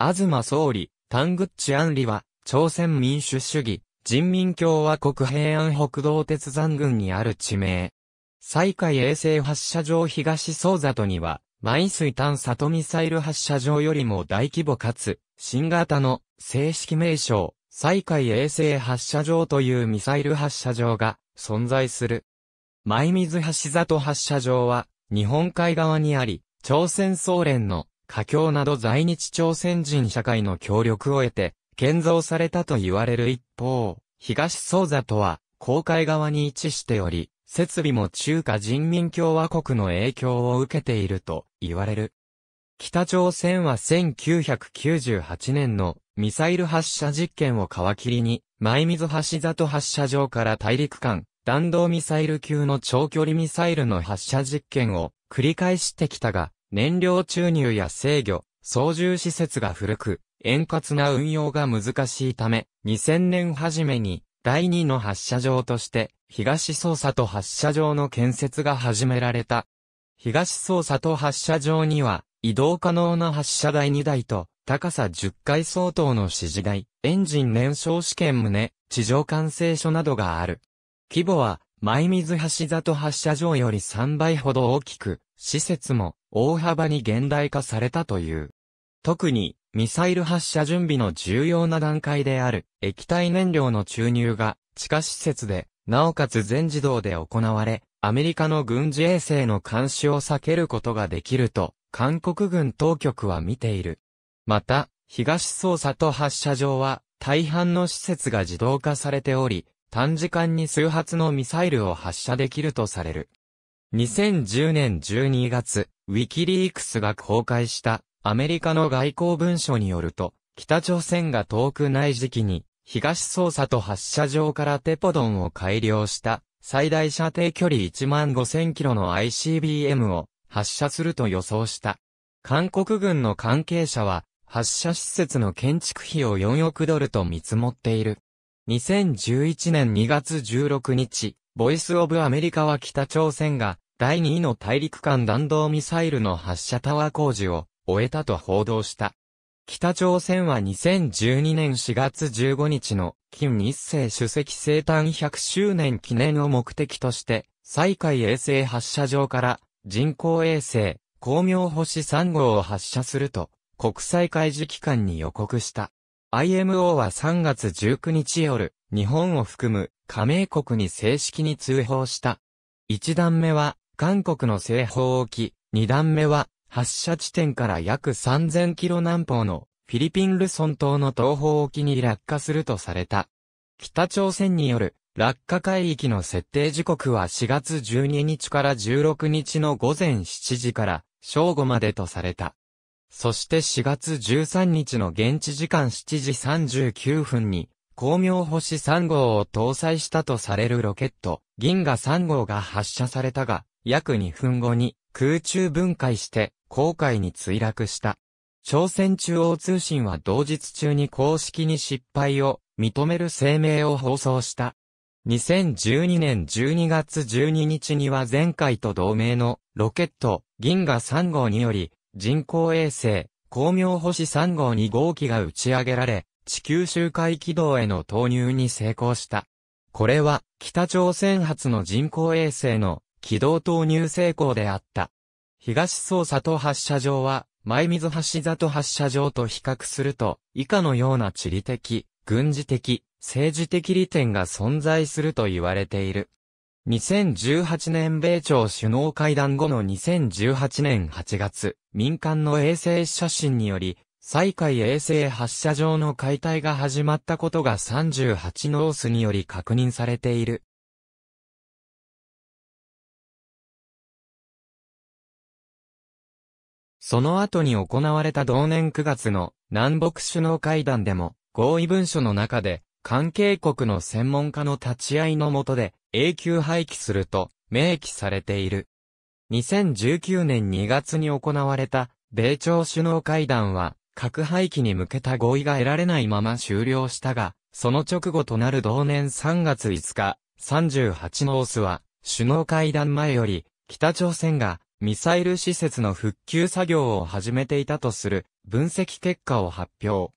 東総理、タングッチ・アンリは、朝鮮民主主義、人民共和国平安北道鉄山群にある地名。西海衛星発射場東総里には、毎水炭里ミサイル発射場よりも大規模かつ、新型の正式名称、西海衛星発射場というミサイル発射場が存在する。舞水橋里発射場は、日本海側にあり、朝鮮総連の華僑など在日朝鮮人社会の協力を得て、建造されたと言われる一方、東総座とは、公海側に位置しており、設備も中華人民共和国の影響を受けていると言われる。北朝鮮は1998年のミサイル発射実験を皮切りに、前水橋里発射場から大陸間、弾道ミサイル級の長距離ミサイルの発射実験を繰り返してきたが、燃料注入や制御、操縦施設が古く、円滑な運用が難しいため、2000年初めに第2の発射場として、東捜査と発射場の建設が始められた。東捜査と発射場には、移動可能な発射台2台と、高さ10階相当の指示台、エンジン燃焼試験棟、地上管制所などがある。規模は、前水橋里発射場より3倍ほど大きく、施設も大幅に現代化されたという。特に、ミサイル発射準備の重要な段階である液体燃料の注入が地下施設で、なおかつ全自動で行われ、アメリカの軍事衛星の監視を避けることができると、韓国軍当局は見ている。また、東捜査と発射場は、大半の施設が自動化されており、短時間に数発のミサイルを発射できるとされる。2010年12月、ウィキリークスが公開したアメリカの外交文書によると、北朝鮮が遠くない時期に、東捜査と発射場からテポドンを改良した最大射程距離1万5000キロの ICBM を発射すると予想した。韓国軍の関係者は発射施設の建築費を4億ドルと見積もっている。2011年2月16日、ボイスオブアメリカは北朝鮮が第2位の大陸間弾道ミサイルの発射タワー工事を終えたと報道した。北朝鮮は2012年4月15日の金日成主席生誕100周年記念を目的として、西海衛星発射場から人工衛星、光明星3号を発射すると国際開示機関に予告した。IMO は3月19日夜、日本を含む加盟国に正式に通報した。一段目は韓国の西方沖、二段目は、発射地点から約3000キロ南方のフィリピンルソン島の東方沖に落下するとされた。北朝鮮による落下海域の設定時刻は4月12日から16日の午前7時から正午までとされた。そして4月13日の現地時間7時39分に、光明星3号を搭載したとされるロケット、銀河3号が発射されたが、約2分後に空中分解して航海に墜落した。朝鮮中央通信は同日中に公式に失敗を認める声明を放送した。2012年12月12日には前回と同名のロケット銀河3号により人工衛星光明星3号2号機が打ち上げられ地球周回軌道への投入に成功した。これは北朝鮮発の人工衛星の軌道投入成功であった。東総里発射場は、前水橋里発射場と比較すると、以下のような地理的、軍事的、政治的利点が存在すると言われている。2018年米朝首脳会談後の2018年8月、民間の衛星写真により、再開衛星発射場の解体が始まったことが38ノースにより確認されている。その後に行われた同年9月の南北首脳会談でも合意文書の中で関係国の専門家の立ち会いのもとで永久廃棄すると明記されている。2019年2月に行われた米朝首脳会談は核廃棄に向けた合意が得られないまま終了したが、その直後となる同年3月5日、38のースは首脳会談前より北朝鮮がミサイル施設の復旧作業を始めていたとする分析結果を発表。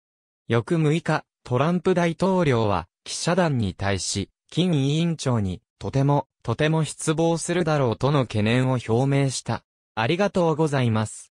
翌6日、トランプ大統領は記者団に対し、金委員長に、とても、とても失望するだろうとの懸念を表明した。ありがとうございます。